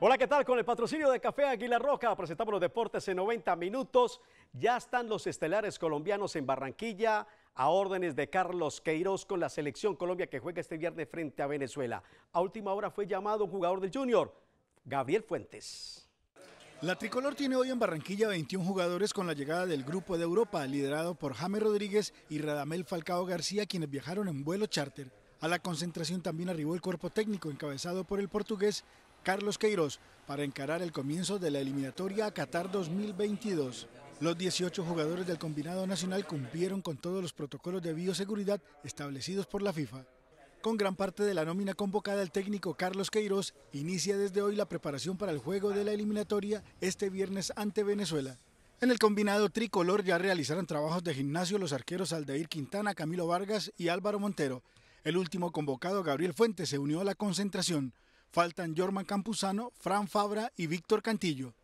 Hola, ¿qué tal? Con el patrocinio de Café Águila Roja presentamos los deportes en 90 minutos. Ya están los estelares colombianos en Barranquilla a órdenes de Carlos Queiroz con la selección Colombia que juega este viernes frente a Venezuela. A última hora fue llamado un jugador del Junior, Gabriel Fuentes. La tricolor tiene hoy en Barranquilla 21 jugadores con la llegada del Grupo de Europa, liderado por Jaime Rodríguez y Radamel Falcao García, quienes viajaron en vuelo charter. A la concentración también arribó el cuerpo técnico encabezado por el portugués Carlos Queiroz para encarar el comienzo de la eliminatoria a Qatar 2022. Los 18 jugadores del combinado nacional cumplieron con todos los protocolos de bioseguridad establecidos por la FIFA. Con gran parte de la nómina convocada, el técnico Carlos Queiroz inicia desde hoy la preparación para el juego de la eliminatoria este viernes ante Venezuela. En el combinado tricolor ya realizaron trabajos de gimnasio los arqueros Aldeir Quintana, Camilo Vargas y Álvaro Montero. El último convocado, Gabriel Fuentes, se unió a la concentración. Faltan Jorman Campuzano, Fran Fabra y Víctor Cantillo.